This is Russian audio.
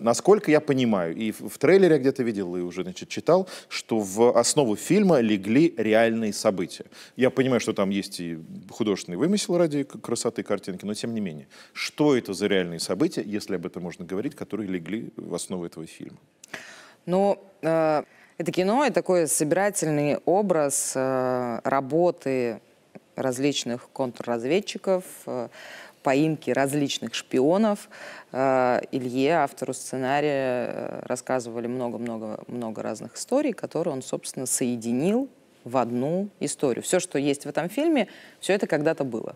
Насколько я понимаю, и в трейлере где-то видел, и уже значит, читал, что в основу фильма легли реальные события. Я понимаю, что там есть и художественный вымысел ради красоты картинки, но тем не менее. Что это за реальные события, если об этом можно говорить, которые легли в основу этого фильма? Ну, э, это кино, это такой собирательный образ э, работы различных контрразведчиков, э, поимки различных шпионов. Э, Илье, автору сценария, э, рассказывали много-много-много разных историй, которые он, собственно, соединил в одну историю. Все, что есть в этом фильме, все это когда-то было.